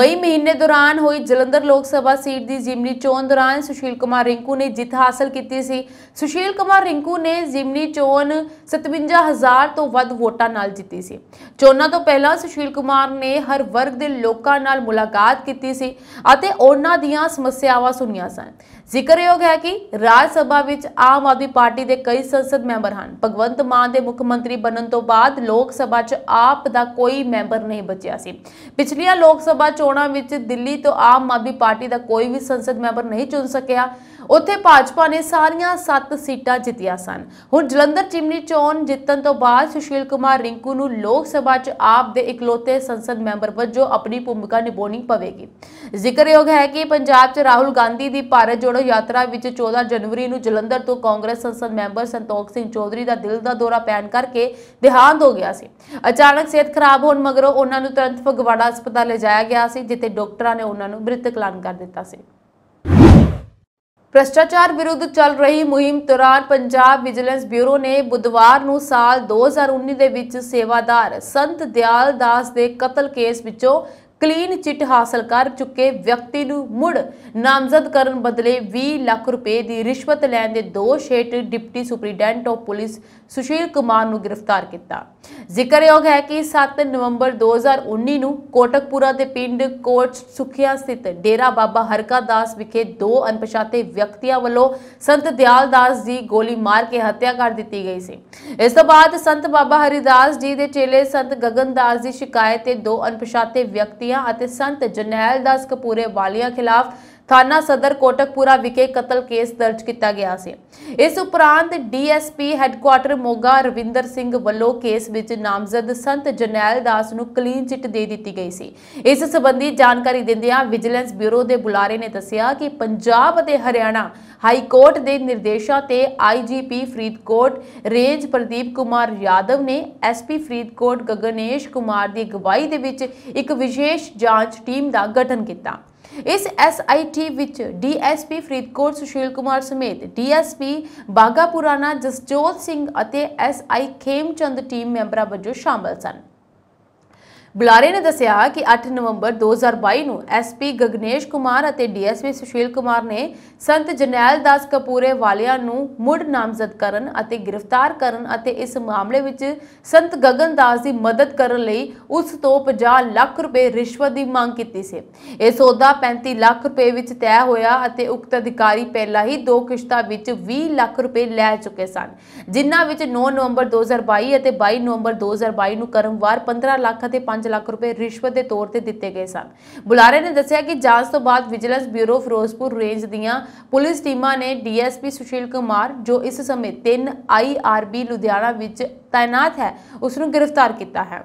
ਮਈ ਮਹੀਨੇ ਦੌਰਾਨ ਹੋਈ ਜਲੰਧਰ ਲੋਕ ਸਭਾ ਸੀਟ ਦੀ ਜ਼ਿਮਨੀ ਚੋਣ ਦੌਰਾਨ ਸੁਸ਼ੀਲ ਕੁਮਾਰ ਰਿੰਕੂ ਨੇ ਜਿੱਤ ਹਾਸਲ ਕੀਤੀ ਸੀ ਸੁਸ਼ੀਲ ਕੁਮਾਰ ਰਿੰਕੂ ਨੇ ਜ਼ਿਮਨੀ ਚੋਣ 57000 ਤੋਂ ਵੱਧ ਵੋਟਾਂ ਨਾਲ ਜਿੱਤੀ ਸੀ ਚੋਣਾਂ ਤੋਂ ਪਹਿਲਾਂ ਸੁਸ਼ੀਲ ਕੁਮਾਰ ਨੇ ਹਰ ਵਰਗ ਦੇ ਲੋਕਾਂ ਨਾਲ ਮੁਲਾਕਾਤ ਕੀਤੀ ਸੀ ਅਤੇ ਉਹਨਾਂ ਦੀਆਂ ਸਮੱਸਿਆਵਾਂ ਸੁਣੀਆਂ ਸਨ ਜ਼ਿਕਰਯੋਗ ਹੈ ਕਿ ਰਾਜ ਸਭਾ ਵਿੱਚ ਆਮ ਆਦਮੀ ਪਾਰਟੀ ਦੇ ਕਈ ਸੰਸਦ ਮੈਂਬਰ ਹਨ ਭਗਵੰਤ ਮਾਨ ਦੇ ਮੁੱਖ ਮੰਤਰੀ ਬਣਨ ਤੋਂ ਬਾਅਦ ਲੋਕ ਸਭਾ 'ਚ ਆਪ ਦਾ ਕੋਈ ਮੈਂਬਰ ਨਹੀਂ ਬਚਿਆ ਸੀ ਪਿਛਲੀਆਂ ਲੋਕ ਸਭਾ ਚੋਣਾਂ ਵਿੱਚ ਦਿੱਲੀ ਤੋਂ ਆਮ ਆਦਮੀ ਪਾਰਟੀ ਦਾ ਕੋਈ ਵੀ ਸੰਸਦ ਮੈਂਬਰ ਨਹੀਂ ਚੁਣ ਸਕਿਆ ਉੱਥੇ ਭਾਜਪਾ ਨੇ ਸਾਰੀਆਂ 7 ਸੀਟਾਂ ਜਿੱਤੀਆਂ ਸਨ ਹੁਣ ਜਲੰਧਰ ਚਿਮਨੀ ਚੋਣ ਜਿੱਤਣ ਤੋਂ ਬਾਅਦ ਸੁਸ਼ੀਲ ਕੁਮਾਰ ਰਿੰਕੂ ਨੂੰ ਲੋਕ ਸਭਾ 'ਚ ਆਪ ਦੇ ਇਕਲੌਤੇ ਸੰਸਦ ਮੈਂਬਰ ਵਜੋਂ ਆਪਣੀ ਭੂਮਿਕਾ ਨਿਭਾਉਣੀ ਪਵੇਗੀ ਜ਼ਿਕਰਯੋਗ ਹੈ ਕਿ ਪੰਜਾਬ 'ਚ ਰਾਹੁਲ ਗਾਂਧੀ ਦੀ ਭਾਰਤ ਜੋੜੋ ਯਾਤਰਾ ਵਿੱਚ 14 ਜਨਵਰੀ ਨੂੰ ਜਲੰਧਰ ਤੋਂ ਕਾਂਗਰਸ ਸੰਸਦ ਮੈਂਬਰ ਸੰਤੋਖ ਸਿੰਘ ਚੌਧਰੀ ਦਾ ਦਿਲ ਦਾ ਦੌਰਾ ਪੈਣ ਕਰਕੇ ਦਿਹਾਂਤ ਹੋ ਗਿਆ ਸੀ ਅਚਾਨਕ ਸਿਹਤ ਖਰਾਬ ਹੋਣ ਮਗਰੋਂ ਉਹਨਾਂ ਨੂੰ ਤੁਰੰਤ ਫਗਵਾੜਾ ਹਸਪਤਾਲ ਲਿਜਾਇਆ ਗਿਆ ਸੀ ਜਿੱਥੇ ਡਾਕਟਰਾਂ ਨੇ ਉਹਨਾਂ ਨੂੰ ਮ੍ਰਿਤਕ ਐਲਾਨ ਕਰ ਦਿੱਤਾ ਸੀ ਭ੍ਰਸ਼ਟਾਚਾਰ ਵਿਰੁੱਧ ਚੱਲ ਰਹੀ ਮੁਹਿੰਮ ਦੌਰਾਨ ਪੰਜਾਬ ਵਿਜੀਲੈਂਸ ਬਿਊਰੋ ਨੇ ਬੁੱਧਵਾਰ ਨੂੰ ਸਾਲ 2019 ਦੇ ਵਿੱਚ ਸੇਵਾਦਾਰ ਸੰਤ ਦਿਆਲ ਦਾਸ ਦੇ ਕਤਲ ਕੇਸ ਵਿੱਚੋਂ ਕਲੀਨ ਚਿੱਟ ਹਾਸਲ ਕਰ ਚੁੱਕੇ ਵਿਅਕਤੀ ਨੂੰ ਮੁੜ ਨਾਮਜ਼ਦ ਕਰਨ ਬਦਲੇ 20 ਲੱਖ ਰੁਪਏ ਦੀ ਰਿਸ਼ਵਤ ਲੈਣ ਦੇ ਦੋਸ਼ ਹੇਠ deputy superintendent of police Sushil Kumar ਨੂੰ ਗ੍ਰਿਫਤਾਰ ਕੀਤਾ ਜ਼ਿਕਰਯੋਗ ਹੈ ਕਿ 7 ਨਵੰਬਰ 2019 ਨੂੰ ਕੋਟਕਪੂਰਾ ਦੇ ਪਿੰਡ ਕੋਟ ਸੁਖਿਆ ਸਥਿਤ ਡੇਰਾ ਬਾਬਾ ਹਰਕਾ ਦਾਸ ਵਿਖੇ ਦੋ ਅਣਪਛਾਤੇ ਵਿਅਕਤੀਆਂ ਵੱਲੋਂ ਸੰਤ ਦਿਆਲ ਦਾਸ ਦੀ ਗੋਲੀ ਮਾਰ ਕੇ ਹੱਤਿਆ ਕਰ ਦਿੱਤੀ ਗਈ ਸੀ ਇਸ ਤੋਂ ਬਾਅਦ ਸੰਤ ਬਾਬਾ ਹਰੀਦਾਸ ਜੀ ਦੇ ਚੇਲੇ ਸੰਤ ਗਗਨ ਦਾਸ ਦੀ ਸ਼ਿਕਾਇਤ ਤੇ ਦੋ ਅਣਪਛਾਤੇ ਵਿਅਕਤੀਆਂ ਅਤੇ ਸੰਤ ਜਨੈਲ ਦਾਸ ਕਪੂਰੇ ਵਾਲੀਆਂ ਖਿਲਾਫ ਥਾਣਾ ਸਦਰ ਕੋਟਕਪੂਰਾ ਵਿਖੇ ਕਤਲ ਕੇਸ ਦਰਜ ਕੀਤਾ ਗਿਆ ਸੀ ਇਸ ਉਪਰੰਤ ਡੀਐਸਪੀ ਹੈੱਡਕੁਆਟਰ ਮੋਗਾ ਰਵਿੰਦਰ ਸਿੰਘ ਵੱਲੋਂ ਕੇਸ ਵਿੱਚ ਨਾਮਜ਼ਦ ਸੰਤ ਜਨੈਲ ਦਾਸ ਨੂੰ ਕਲੀਨ ਚਿੱਟ ਦੇ ਦਿੱਤੀ ਗਈ ਸੀ ਇਸ ਸੰਬੰਧੀ ਜਾਣਕਾਰੀ ਦਿੰਦਿਆਂ ਵਿਜੀਲੈਂਸ ਬਿਊਰੋ ਦੇ ਬੁਲਾਰੇ ਨੇ ਦੱਸਿਆ ਕਿ ਪੰਜਾਬ ਅਤੇ ਹਰਿਆਣਾ ਹਾਈ ਕੋਰਟ ਦੇ ਨਿਰਦੇਸ਼ਾਂ ਤੇ ਆਈਜੀਪੀ ਫਰੀਦਕੋਟ ਰੇਂਜ ਪ੍ਰਦੀਪ ਕੁਮਾਰ ਯਾਦਵ ਨੇ ਐਸਪੀ ਫਰੀਦਕੋਟ ਗਗਨੇਸ਼ ਕੁਮਾਰ ਦੀ ਅਗਵਾਈ ਦੇ ਵਿੱਚ ਇੱਕ ਵਿਸ਼ੇਸ਼ ਜਾਂਚ ਟੀਮ ਦਾ ਗਠਨ ਕੀਤਾ ਇਸ ਐਸਆਈਟੀ ਵਿੱਚ ਡੀਐਸਪੀ ਫਰੀਦਕੋਟ ਸੁਸ਼ੀਲ ਕੁਮਾਰ ਸਮੇਤ ਡੀਐਸਪੀ ਬਾਗਾਪੁਰਾਣਾ ਜਸਜੋਤ ਸਿੰਘ ਅਤੇ ਐਸਆਈ ਖੇਮਚੰਦ ਟੀਮ ਮੈਂਬਰਾਂ ਵੱਜੋਂ ਸ਼ਾਮਲ ਸਨ ਬੁਲਾਰੇ ਨੇ ਦੱਸਿਆ ਕਿ 8 ਨਵੰਬਰ 2022 ਨੂੰ ਐਸਪੀ ਗਗਨੇਸ਼ ਕੁਮਾਰ ਅਤੇ ਡੀਐਸਪੀ ਸੁਸ਼ੀਲ ਕੁਮਾਰ ਨੇ ਸੰਤ ਜਨੈਲ ਦਾਸ ਕਪੂਰੇ ਵਾਲਿਆਂ ਨੂੰ ਮੁੜ ਨਾਮਜ਼ਦ ਕਰਨ ਅਤੇ ਗ੍ਰਿਫਤਾਰ ਕਰਨ ਅਤੇ ਇਸ ਮਾਮਲੇ ਵਿੱਚ ਸੰਤ ਗਗਨ ਦਾਸ ਦੀ ਮਦਦ ਕਰਨ ਲਈ ਉਸ ਤੋਂ 50 ਲੱਖ ਰੁਪਏ ਰਿਸ਼ਵਤ ਦੀ ਮੰਗ ਕੀਤੀ ਸੀ ਇਹ ਸੌਦਾ 35 ਲੱਖ ਰੁਪਏ ਵਿੱਚ ਤੈਅ ਹੋਇਆ ਅਤੇ ਉਕਤ ਅਧਿਕਾਰੀ ਪਹਿਲਾਂ ਹੀ ਦੋ ਕਿਸ਼ਤਾਂ ਵਿੱਚ 20 ਲੱਖ ਰੁਪਏ ਲੈ ਚੁੱਕੇ ਸਨ ਜਿਨ੍ਹਾਂ ਵਿੱਚ 9 ਨਵੰਬਰ 2022 ਅਤੇ 22 ਨਵੰਬਰ 2022 ਨੂੰ ਕਰਮਵਾਰ 15 ਲੱਖ ਅਤੇ 5 5 ਲੱਖ ਰੁਪਏ ਰਿਸ਼ਵਤ ਦੇ ਤੌਰ ਤੇ ਦਿੱਤੇ ਗਏ ਸਨ ਬੁਲਾਰੇ ਨੇ ਦੱਸਿਆ ਕਿ ਜਾਂਚ ਤੋਂ ਬਾਅਦ ਵਿਜੀਲੈਂਸ ਬਿਊਰੋ ਫਿਰੋਜ਼ਪੁਰ ਰੇਂਜ ਦੀਆਂ ਪੁਲਿਸ ਟੀਮਾਂ ਨੇ ਡੀਐਸਪੀ ਸੁਸ਼ੀਲ ਕੁਮਾਰ ਜੋ ਇਸ ਸਮੇਂ 3 ਆਈਆਰਬੀ ਲੁਧਿਆਣਾ ਵਿੱਚ ਤਾਇਨਾਤ ਹੈ ਉਸ ਨੂੰ ਗ੍ਰਿਫਤਾਰ ਕੀਤਾ ਹੈ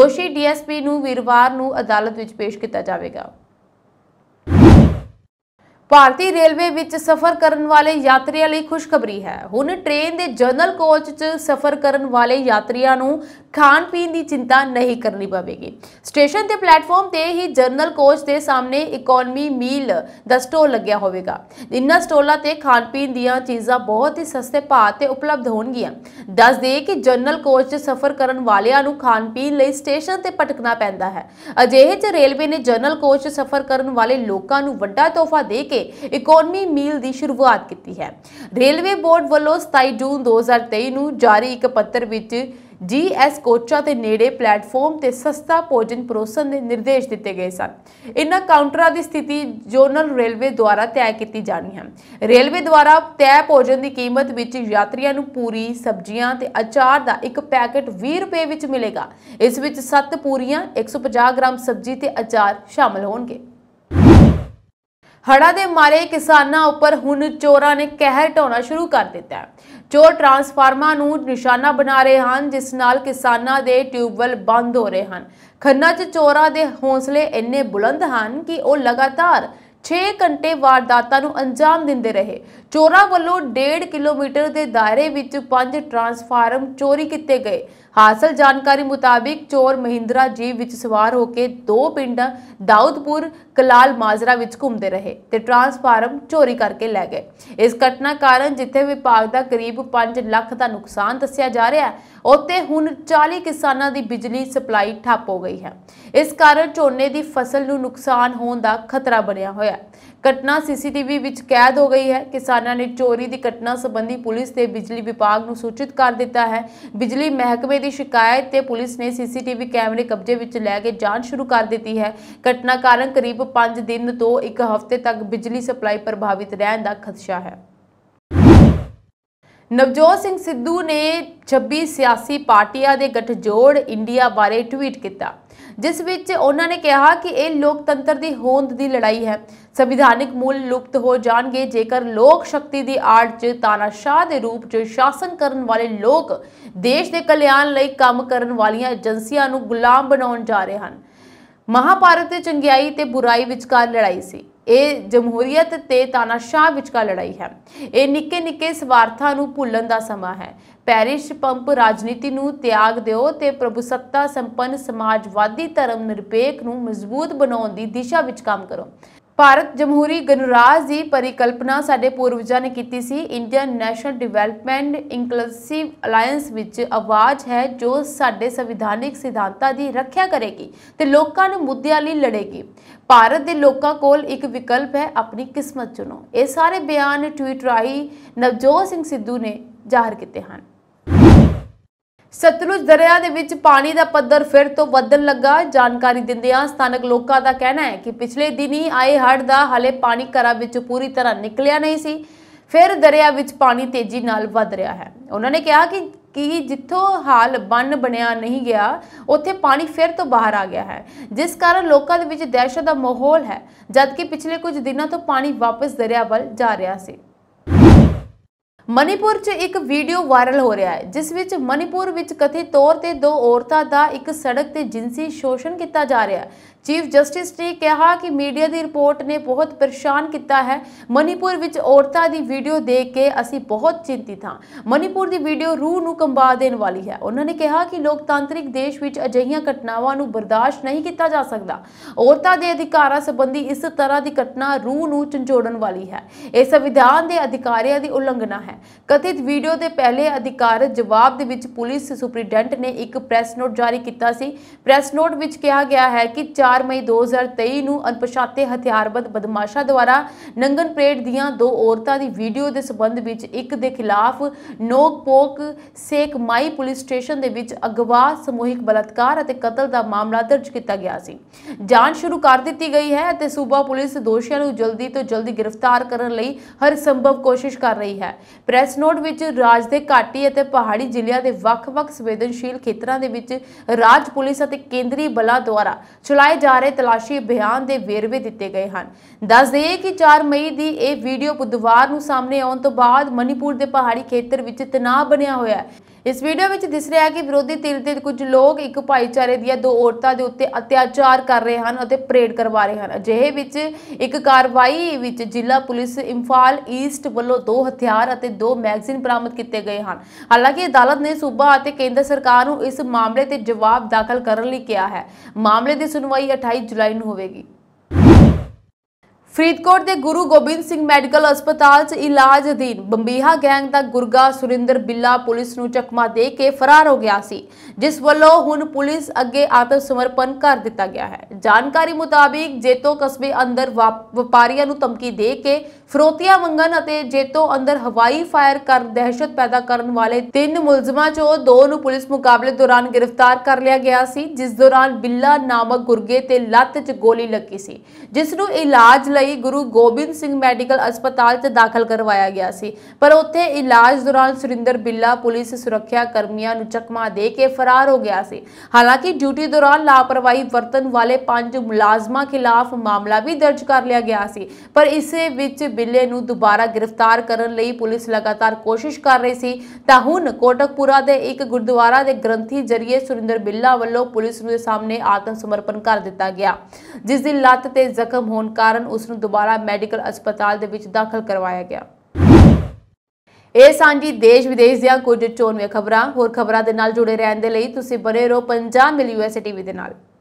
ਦੋਸ਼ੀ ਡੀਐਸਪੀ ਨੂੰ ਵੀਰਵਾਰ ਨੂੰ ਅਦਾਲਤ ਵਿੱਚ ਪੇਸ਼ ਕੀਤਾ ਜਾਵੇਗਾ ਭਾਰਤੀ ਰੇਲਵੇ ਵਿੱਚ ਸਫ਼ਰ ਕਰਨ ਵਾਲੇ ਯਾਤਰੀਆਂ ਲਈ ਖੁਸ਼ਖਬਰੀ ਹੈ ਹੁਣ ਟ੍ਰੇਨ ਦੇ ਜਨਰਲ ਕੋਚ 'ਚ ਸਫ਼ਰ ਕਰਨ ਵਾਲੇ ਯਾਤਰੀਆਂ ਨੂੰ ਖਾਣ ਪੀਣ ਦੀ ਚਿੰਤਾ ਨਹੀਂ ਕਰਨੀ ਪਵੇਗੀ ਸਟੇਸ਼ਨ ਤੇ ਪਲੇਟਫਾਰਮ ਤੇ ਹੀ ਜਨਰਲ ਕੋਚ ਦੇ ਸਾਹਮਣੇ ਇਕਨੋਮੀ ਮੀਲ ਦਾ ਸਟੋਰ ਲੱਗਿਆ ਹੋਵੇਗਾ ਇਨ੍ਹਾਂ ਸਟੋਲਾਂ ਤੇ ਖਾਣ ਪੀਣ ਦੀਆਂ ਚੀਜ਼ਾਂ ਬਹੁਤ ਹੀ ਸਸਤੇ ਭਾਅ ਤੇ ਉਪਲਬਧ ਹੋਣਗੀਆਂ ਦੱਸ ਦੇ ਕਿ ਜਨਰਲ ਕੋਚ 'ਚ ਸਫ਼ਰ ਕਰਨ ਵਾਲਿਆਂ ਨੂੰ ਖਾਣ ਪੀਣ ਲਈ ਸਟੇਸ਼ਨ ਤੇ ਭਟਕਣਾ ਪੈਂਦਾ ਹੈ ਅਜਿਹੇ 'ਚ ਰੇਲਵੇ ਨੇ ਜਨਰਲ ਕੋਚ 'ਚ ਸਫ਼ਰ ਕਰਨ ਵਾਲੇ ਲੋਕਾਂ ਨੂੰ ਵੱਡਾ ਤੋਹਫਾ ਦੇ ਕੇ ਕੇ ਇਕਨੋਮੀ ਮੀਲ ਦੀ ਸ਼ੁਰੂਆਤ ਕੀਤੀ ਹੈ ਰੇਲਵੇ ਬੋਰਡ ਵੱਲੋਂ 27 ਜੂਨ 2023 ਨੂੰ ਜਾਰੀ ਇੱਕ ਪੱਤਰ ਵਿੱਚ ਜੀਐਸ ਕੋਚਾ ਤੇ ਨੇੜੇ ਪਲੇਟਫਾਰਮ ਤੇ ਸਸਤਾ ਭੋਜਨ ਪਰੋਸਣ ਦੇ ਨਿਰਦੇਸ਼ ਦਿੱਤੇ ਗਏ ਸਨ ਇਨ੍ਹਾਂ ਕਾਊਂਟਰਾਂ ਦੀ ਸਥਿਤੀ ਜ਼ੋਨਲ ਰੇਲਵੇ ਦੁਆਰਾ ਤੈਅ ਕੀਤੀ ਜਾਣੀ ਹੈ ਰੇਲਵੇ ਦੁਆਰਾ ਤੈਅ ਭੋਜਨ ਦੀ ਕੀਮਤ ਵਿੱਚ ਯਾਤਰੀਆਂ ਨੂੰ ਪੂਰੀ ਸਬਜ਼ੀਆਂ ਤੇ ਅਚਾਰ ਦਾ ਇੱਕ ਪੈਕੇਟ 20 ਰੁਪਏ ਵਿੱਚ ਮਿਲੇਗਾ ਇਸ ਵਿੱਚ 7 ਪੂਰੀਆਂ 150 ਗ੍ਰਾਮ ਸਬਜ਼ੀ ਤੇ ਅਚਾਰ ਸ਼ਾਮਲ ਹੋਣਗੇ ਹੜਾ ਦੇ ਮਾਰੇ ਕਿਸਾਨਾਂ ਉੱਪਰ ਹੁਣ ਚੋਰਾਂ ਨੇ ਕਹਿਰ ਢਾਉਣਾ ਸ਼ੁਰੂ ਕਰ ਦਿੱਤਾ ਹੈ ਚੋਰ ਟਰਾਂਸਫਾਰਮਰਾਂ ਨੂੰ ਨਿਸ਼ਾਨਾ ਬਣਾ ਰਹੇ ਹਨ ਜਿਸ ਨਾਲ ਕਿਸਾਨਾਂ ਦੇ ਟਿਊਬਵੈਲ ਬੰਦ ਹੋ ਰਹੇ ਹਨ ਖੰਨਾ 'ਚ ਚੋਰਾਂ ਦੇ ਹੌਸਲੇ ਇੰਨੇ ਬੁਲੰਦ ਹਨ ਕਿ ਉਹ ਲਗਾਤਾਰ 6 ਘੰਟੇ ਵਾਰਦਾਤਾਂ ਨੂੰ ਅੰਜਾਮ ਦਿੰਦੇ ਰਹੇ ਚੋਰਾਂ ਵੱਲੋਂ 1.5 ਕਿਲੋਮੀਟਰ ਦੇ ਦਾਇਰੇ ਵਿੱਚ 5 ਟਰਾਂਸਫਾਰਮ ਚੋਰੀ ਕੀਤੇ ਗਏ ਹਾਸਲ ਜਾਣਕਾਰੀ ਮੁਤਾਬਿਕ ਚੋਰ ਮਹਿੰਦਰਾ ਜੀਪ ਵਿੱਚ ਸਵਾਰ ਹੋ ਕੇ ਦੋ ਪਿੰਡ ਦਾਊਦਪੁਰ ਕਲਾਲ ਮਾਜ਼ਰਾ ਵਿੱਚ ਘੁੰਮਦੇ ਰਹੇ ਤੇ ਟਰਾਂਸਫਾਰਮ ਚੋਰੀ ਕਰਕੇ ਲੈ ਗਏ ਇਸ ਘਟਨਾ ਕਾਰਨ ਜਿੱਥੇ ਵਿਭਾਗ ਦਾ ਕਰੀਬ 5 ਲੱਖ ਦਾ ਨੁਕਸਾਨ ਦੱਸਿਆ ਜਾ ਰਿਹਾ ਹੈ ਉੱਥੇ ਹੁਣ 40 ਕਿਸਾਨਾਂ ਦੀ ਬਿਜਲੀ ਸਪਲਾਈ ਠੱਪ ਹੋ ਗਈ ਹੈ ਇਸ ਕਾਰਨ ਝੋਨੇ ਦੀ ਫਸਲ ਨੂੰ ਨੁਕਸਾਨ ਹੋਣ ਦਾ ਖਤਰਾ ਬਣਿਆ ਹੋਇਆ ਘਟਨਾ ਸੀਸੀਟੀਵੀ ਵਿੱਚ ਕੈਦ ਹੋ ਗਈ ਹੈ ਕਿਸਾਨਾਂ ਨੇ ਚੋਰੀ ਦੀ ਘਟਨਾ ਸੰਬੰਧੀ ਪੁਲਿਸ ਤੇ ਬਿਜਲੀ ਵਿਭਾਗ ਨੂੰ ਸੂਚਿਤ ਕਰ ਦਿੱਤਾ ਹੈ ਬਿਜਲੀ ਮਹਿਕਮੇ ਦੀ ਸ਼ਿਕਾਇਤ ਤੇ ਪੁਲਿਸ ਨੇ ਸੀਸੀਟੀਵੀ ਕੈਮਰੇ ਕਬਜ਼ੇ ਵਿੱਚ ਲੈ ਕੇ ਜਾਂਚ ਸ਼ੁਰੂ ਕਰ ਦਿੱਤੀ ਹੈ ਘਟਨਾ ਕਾਰਨ ਕਰੀਬ 5 ਦਿਨ ਤੋਂ 1 ਹਫ਼ਤੇ ਤੱਕ ਬਿਜਲੀ ਸਪਲਾਈ ਪ੍ਰਭਾਵਿਤ ਰਹਿਣ ਦਾ ਖਦਸ਼ਾ ਹੈ ਨਵਜੋਤ ਸਿੰਘ ਸਿੱਧੂ ਨੇ 26 ਸਿਆਸੀ ਪਾਰਟੀਆਂ ਦੇ ਗਠਜੋੜ ਇੰਡੀਆ ਬਾਰੇ ਟਵੀਟ ਕੀਤਾ ਜਿਸ ਵਿੱਚ ਉਹਨਾਂ ਨੇ ਕਿਹਾ ਕਿ ਇਹ ਲੋਕਤੰਤਰ ਦੀ ਹੋਂਦ ਦੀ ਲੜਾਈ ਹੈ ਸੰਵਿਧਾਨਿਕ ਮੂਲ ਲੁਪਤ ਹੋ ਜਾਣਗੇ ਜੇਕਰ ਲੋਕ ਸ਼ਕਤੀ ਦੀ ਆੜ 'ਚ ਤਾਨਾਸ਼ਾਹ ਦੇ ਰੂਪ 'ਚ ਸ਼ਾਸਨ ਕਰਨ ਵਾਲੇ ਲੋਕ ਦੇਸ਼ ਦੇ ਕਲਿਆਣ ਲਈ ਕੰਮ ਕਰਨ ਵਾਲੀਆਂ ਏਜੰਸੀਆਂ ਨੂੰ ਗੁਲਾਮ ਬਣਾਉਣ ਜਾ ਰਹੇ ਹਨ ਮਹਾਭਾਰਤ ਤੇ ਚੰਗਿਆਈ ਤੇ ਬੁਰਾਈ ਵਿਚਕਾਰ ਲੜਾਈ ਸੀ ਇਹ ਜਮਹੂਰੀਅਤ ਤੇ ਤਾਨਾਸ਼ਾਹ ਵਿਚਕਾਰ ਲੜਾਈ ਹੈ ਇਹ ਨਿੱਕੇ ਨਿੱਕੇ ਸਵਾਰਥਾਂ ਨੂੰ ਭੁੱਲਣ ਦਾ ਸਮਾਂ ਹੈ ਪੈਰਿਸ਼ ਪੰਪ ਰਾਜਨੀਤੀ ਨੂੰ ਤਿਆਗ ਦਿਓ ਤੇ ਪ੍ਰਭੂਸੱਤਾ ਸੰਪੰਨ ਸਮਾਜਵਾਦੀ ਧਰਮ ਨਿਰਪੇਖ ਨੂੰ ਮਜ਼ਬੂਤ ਬਣਾਉਣ ਦੀ ਦਿਸ਼ਾ ਵਿੱਚ ਕੰਮ ਕਰੋ ਭਾਰਤ ਜਮਹੂਰੀ ਗਣਰਾਜ ਦੀ ਪਰਿਕਲਪਨਾ ਸਾਡੇ ਪੂਰਵਜਾਂ ਨੇ ਕੀਤੀ ਸੀ Indian national development inclusive alliance ਵਿੱਚ ਆਵਾਜ਼ ਹੈ ਜੋ ਸਾਡੇ ਸੰਵਿਧਾਨਿਕ ਸਿਧਾਂਤਾਂ ਦੀ ਰੱਖਿਆ ਕਰੇਗੀ ਤੇ ਲੋਕਾਂ ਨੂੰ ਮੁੱਦਿਆਂ ਲਈ ਲੜੇਗੀ ਭਾਰਤ ਦੇ ਲੋਕਾਂ ਕੋਲ ਇੱਕ ਵਿਕਲਪ ਹੈ ਆਪਣੀ ਕਿਸਮਤ ਚੁਣੋ ਇਹ ਸਾਰੇ ਬਿਆਨ ਟਵੀਟ ਰਾਹੀਂ ਨਵਜੋਤ ਸਿੰਘ ਸਿੱਧੂ ਨੇ ਜ਼ਾਹਰ ਕੀਤੇ ਹਨ ਸਤਲੁਜ ਦਰਿਆ ਦੇ ਵਿੱਚ ਪਾਣੀ ਦਾ ਪੱਧਰ ਫਿਰ ਤੋਂ ਵਧਣ ਲੱਗਾ ਜਾਣਕਾਰੀ ਦਿੰਦਿਆਂ ਸਥਾਨਕ ਲੋਕਾਂ ਦਾ ਕਹਿਣਾ ਹੈ ਕਿ ਪਿਛਲੇ ਦਿਨੀ ਆਏ ਹੜ ਦਾ ਹਲੇ ਪਾਣੀ ਘਰਾਂ ਵਿੱਚ ਪੂਰੀ ਤਰ੍ਹਾਂ ਨਿਕਲਿਆ ਨਹੀਂ ਸੀ ਫਿਰ ਦਰਿਆ ਵਿੱਚ ਪਾਣੀ ਤੇਜ਼ੀ ਨਾਲ ਵਧ ਰਿਹਾ ਹੈ ਉਹਨਾਂ ਨੇ ਕਿਹਾ ਕਿ ਕਿ ਜਿੱਥੋਂ ਹਾਲ ਬੰਨ ਬਣਿਆ ਨਹੀਂ ਗਿਆ ਉੱਥੇ ਪਾਣੀ ਫਿਰ ਤੋਂ ਬਾਹਰ ਆ ਗਿਆ ਹੈ ਜਿਸ ਕਾਰਨ ਲੋਕਾਂ ਦੇ ਵਿੱਚ ਦਹਿਸ਼ਤ ਦਾ ਮਾਹੌਲ ਹੈ ਜਦਕਿ ਪਿਛਲੇ ਕੁਝ ਦਿਨਾਂ ਤੋਂ ਪਾਣੀ ਵਾਪਸ ਦਰਿਆ ਵੱਲ ਜਾ ਰਿਹਾ ਸੀ ਮਨੀਪੁਰ 'ਚ ਇੱਕ ਵੀਡੀਓ ਵਾਇਰਲ ਹੋ ਰਿਹਾ ਹੈ ਜਿਸ ਵਿੱਚ ਮਨੀਪੁਰ ਵਿੱਚ ਕਥਿਤ ਤੌਰ ਤੇ ਦੋ ਔਰਤਾਂ ਦਾ ਇੱਕ ਸੜਕ ਤੇ ਜਿੰਸੀ ਸ਼ੋਸ਼ਣ ਕੀਤਾ ਜਾ ਰਿਹਾ ਹੈ ਚੀਫ ਜਸਟਿਸ ਨੇ ਕਿਹਾ ਕਿ ਮੀਡੀਆ ਦੀ ਰਿਪੋਰਟ ਨੇ ਬਹੁਤ ਪਰੇਸ਼ਾਨ ਕੀਤਾ ਹੈ ਮਨੀਪੁਰ ਵਿੱਚ ਔਰਤਾਂ ਦੀ ਵੀਡੀਓ ਦੇਖ ਕੇ ਅਸੀਂ ਬਹੁਤ ਚਿੰਤਿਤ ਹਾਂ ਮਨੀਪੁਰ ਦੀ ਵੀਡੀਓ ਰੂਹ ਨੂੰ ਕੰਬਾ ਦੇਣ ਵਾਲੀ ਹੈ ਉਹਨਾਂ ਨੇ ਕਿਹਾ ਕਿ ਲੋਕਤਾਂਤਰਿਕ ਦੇਸ਼ ਵਿੱਚ ਅਜਿਹੀਆਂ ਘਟਨਾਵਾਂ ਨੂੰ ਬਰਦਾਸ਼ਤ ਨਹੀਂ ਕੀਤਾ ਜਾ ਸਕਦਾ ਔਰਤਾਂ ਦੇ ਅਧਿਕਾਰਾਂ ਸੰਬੰਧੀ ਇਸ ਤਰ੍ਹਾਂ ਦੀ ਘਟਨਾ ਰੂਹ ਨੂੰ ਝੰਜੋੜਨ ਵਾਲੀ ਹੈ ਇਹ ਸੰਵਿਧਾਨ ਦੇ ਅਧਿਕਾਰਾਂ ਦੀ ਉਲੰਘਣਾ ਹੈ ਕਥਿਤ ਵੀਡੀਓ ਦੇ ਪਹਿਲੇ ਅਧਿਕਾਰਤ ਜਵਾਬ ਦੇ ਵਿੱਚ ਪੁਲਿਸ ਸੁਪਰੀਡੈਂਟ ਨੇ ਇੱਕ ਪ੍ਰੈਸ ਨੋਟ ਜਾਰੀ ਕੀਤਾ ਸੀ ਪ੍ਰੈਸ ਨੋਟ ਵਿੱਚ ਕਿਹਾ ਗਿਆ ਹੈ ਕਿ 4 ਮਈ 2023 ਨੂੰ ਅਣਪਛਾਤੇ ਹਥਿਆਰਬੰਦ ਬਦਮਾਸ਼ਾਂ ਦੁਆਰਾ ਨੰਗਨ ਪ੍ਰੇਡ ਦੀਆਂ ਦੋ ਔਰਤਾਂ ਦੀ ਵੀਡੀਓ ਦੇ ਸਬੰਧ ਵਿੱਚ ਇੱਕ ਦੇ ਖਿਲਾਫ ਨੋਕਪੋਕ ਸੇਕ ਮਾਈ ਪੁਲਿਸ ਸਟੇਸ਼ਨ ਦੇ ਵਿੱਚ ਅਗਵਾ ਸਮੂਹਿਕ ਬਲਤਕਾਰ ਅਤੇ ਕਤਲ ਦਾ ਮਾਮਲਾ ਦਰਜ ਕੀਤਾ ਗਿਆ ਸੀ ਜਾਂਚ ਸ਼ੁਰੂ ਕਰ ਦਿੱਤੀ ਗਈ ਹੈ ਅਤੇ ਸੂਬਾ ਪੁਲਿਸ ਦੋਸ਼ੀਆਂ ਨੂੰ ਜਲਦੀ ਤੋਂ ਜਲਦੀ ਗ੍ਰਿਫਤਾਰ ਕਰਨ ਲਈ ਹਰ ਸੰਭਵ ਕੋਸ਼ਿਸ਼ ਕਰ ਰਹੀ ਹੈ ਪ੍ਰੈਸ ਨੋਟ ਵਿੱਚ ਰਾਜ ਦੇ ਘਾਟੀ ਅਤੇ ਪਹਾੜੀ ਜ਼ਿਲ੍ਹਿਆਂ ਦੇ ਵੱਖ-ਵੱਖ ਸੰਵੇਦਨਸ਼ੀਲ ਖੇਤਰਾਂ ਦੇ ਵਿੱਚ ਰਾਜ ਪੁਲਿਸ ਅਤੇ ਕੇਂਦਰੀ ਬਲਾਂ ਦੁਆਰਾ ਚਲਾਏ ਜਾ ਰਹੇ ਤਲਾਸ਼ੀ ਅਭਿਆਨ ਦੇ ਵੇਰਵੇ ਦਿੱਤੇ ਗਏ ਹਨ ਦੱਸ ਦਈਏ ਕਿ 4 ਮਈ ਦੀ ਇਹ ਵੀਡੀਓ ਬੁੱਧਵਾਰ ਨੂੰ ਸਾਹਮਣੇ ਆਉਣ ਤੋਂ ਬਾਅਦ ਮਨੀਪੁਰ ਦੇ ਪਹਾੜੀ ਖੇਤਰ ਵਿੱਚ ਤਣਾਅ ਬਣਿਆ ਹੋਇਆ ਹੈ ਇਸ ਵੀਡੀਓ ਵਿੱਚ ਦਿਸ ਰਿਹਾ ਹੈ ਕਿ ਵਿਰੋਧੀ ਧਿਰ ਦੇ ਕੁਝ ਲੋਕ ਇੱਕ ਭਾਈਚਾਰੇ ਦੀਆਂ ਦੋ ਔਰਤਾਂ ਦੇ ਉੱਤੇ ਅਤਿਆਚਾਰ ਕਰ ਰਹੇ ਹਨ ਅਤੇ ਪਰੇਡ ਕਰਵਾ ਰਹੇ ਹਨ ਅਜਿਹੇ ਵਿੱਚ ਇੱਕ ਕਾਰਵਾਈ ਵਿੱਚ ਜ਼ਿਲ੍ਹਾ ਪੁਲਿਸ ਇੰਫਾਲ ਈਸਟ ਵੱਲੋਂ ਦੋ ਹਥਿਆਰ ਅਤੇ ਦੋ ਮੈਗਜ਼ੀਨ ਬਰਾਮਦ ਕੀਤੇ ਗਏ ਹਨ ਹਾਲਾਂਕਿ ਅਦਾਲਤ ਨੇ ਸੂਬਾ ਅਤੇ ਕੇਂਦਰ ਸਰਕਾਰ ਨੂੰ ਇਸ ਮਾਮਲੇ ਤੇ ਜਵਾਬ ਦਾਖਲ ਕਰਨ ਲਈ ਕਿਹਾ ਹੈ ਮਾਮਲੇ ਦੀ ਸੁਣਵਾਈ 28 ਜੁਲਾਈ ਨੂੰ ਹੋਵੇਗੀ ਫਰੀਦਕੋਟ ਦੇ ਗੁਰੂ ਗੋਬਿੰਦ ਸਿੰਘ ਮੈਡੀਕਲ ਹਸਪਤਾਲ 'ਚ ਇਲਾਜ ਅਧੀਨ ਬੰਬੀਹਾ ਗੈਂਗ ਦਾ ਗੁਰਗਾ ਸੁਰਿੰਦਰ ਬਿੱਲਾ ਪੁਲਿਸ ਨੂੰ ਚਕਮਾ ਦੇ ਕੇ ਫਰਾਰ ਹੋ ਗਿਆ ਸੀ ਜਿਸ ਵੱਲੋਂ ਹੁਣ ਪੁਲਿਸ ਅੱਗੇ ਆਤਮ ਸਮਰਪਣ ਕਰ ਦਿੱਤਾ ਗਿਆ ਹੈ ਜਾਣਕਾਰੀ ਮੁਤਾਬਿਕ ਜੇਤੋ ਕਸਬੇ ਅੰਦਰ ਵਪਾਰੀਆਂ ਨੂੰ ਧਮਕੀ ਦੇ ਕੇ ਫਰੋਤੀਆਂ ਮੰਗਨ ਅਤੇ ਜੇਤੋ ਅੰਦਰ ਹਵਾਈ ਫਾਇਰ ਕਰ ਦਹਿਸ਼ਤ ਪੈਦਾ ਕਰਨ ਵਾਲੇ ਤਿੰਨ ਮੁਲਜ਼ਮਾਂ ਚੋਂ ਦੋ ਨੂੰ ਪੁਲਿਸ ਮੁਕਾਬਲੇ ਦੌਰਾਨ ਗ੍ਰਿਫਤਾਰ ਕਰ ਲਿਆ ਗਿਆ ਸੀ ਜਿਸ ਦੌਰਾਨ ਬਿੱਲਾ ਨਾਮਕ ਗੁਰਗੇ ਤੇ ਲੱਤ 'ਚ ਗੋਲੀ ਲੱਗੀ ਸੀ ਜਿਸ ਨੂੰ ਇਲਾਜ ਲਈ ਗੁਰੂ ਗੋਬਿੰਦ ਸਿੰਘ ਮੈਡੀਕਲ ਹਸਪਤਾਲ 'ਚ ਦਾਖਲ ਕਰਵਾਇਆ ਗਿਆ ਸੀ ਪਰ ਉੱਥੇ ਇਲਾਜ ਦੌਰਾਨ ਸੁਰਿੰਦਰ ਬਿੱਲਾ ਪੁਲਿਸ ਸੁਰੱਖਿਆ ਕਰਮੀਆਂ ਨੂੰ ਚਕਮਾ ਦੇ ਕੇ ਫਰਾਰ ਹੋ ਗਿਆ ਸੀ ਹਾਲਾਂਕਿ ਡਿਊਟੀ ਦੌਰਾਨ ਲਾਪਰਵਾਹੀ ਵਰਤਣ ਵਾਲੇ ਪੰਜ ਮੁਲਾਜ਼ਮਾਂ ਖਿਲਾਫ ਮਾਮਲਾ ਵੀ ਦਰਜ ਕਰ ਲਿਆ ਗਿਆ ਸੀ ਪਰ ਇਸੇ ਵਿੱਚ ਬਿੱਲੇ ਨੂੰ ਦੁਬਾਰਾ ਗ੍ਰਿਫਤਾਰ ਕਰਨ ਲਈ ਪੁਲਿਸ ਲਗਾਤਾਰ ਕੋਸ਼ਿਸ਼ ਕਰ ਰਹੀ ਸੀ ਤਾਂ ਹੁਣ ਕੋਟਕਪੁਰਾ ਦੇ ਇੱਕ ਗੁਰਦੁਆਰਾ ਦੇ ਗ੍ਰੰਥੀ ਜਰੀਏ ਸੁਰਿੰਦਰ ਬਿੱਲਾ ਵੱਲੋਂ ਪੁਲਿਸ ਨੂੰ ਸਾਹਮਣੇ ਆਤਮ ਸਮਰਪਣ ਕਰ ਦਿੱਤਾ ਗਿਆ ਜਿਸ ਦੀ ਲੱਤ ਤੇ ਜ਼ਖਮ ਹੋਣ ਕਾਰਨ ਉਸ ਨੂੰ ਦੁਬਾਰਾ ਮੈਡੀਕਲ ਹਸਪਤਾਲ ਦੇ ਵਿੱਚ ਦਾਖਲ ਕਰਵਾਇਆ ਗਿਆ ਇਹ ਸਾਂਝੀ ਦੇਸ਼ ਵਿਦੇਸ਼ ਦੀਆਂ ਕੁਝ ਚੋਣਵੇਂ ਖਬਰਾਂ ਹੋਰ ਖਬਰਾਂ ਦੇ ਨਾਲ ਜੁੜੇ ਰਹਿਣ ਦੇ ਲਈ ਤੁਸੀਂ ਬਨੇ ਰਹੋ ਪੰਜਾਬ ਮਿਲ ਯੂਐਸਏ ਟੀਵੀ ਦੇ ਨਾਲ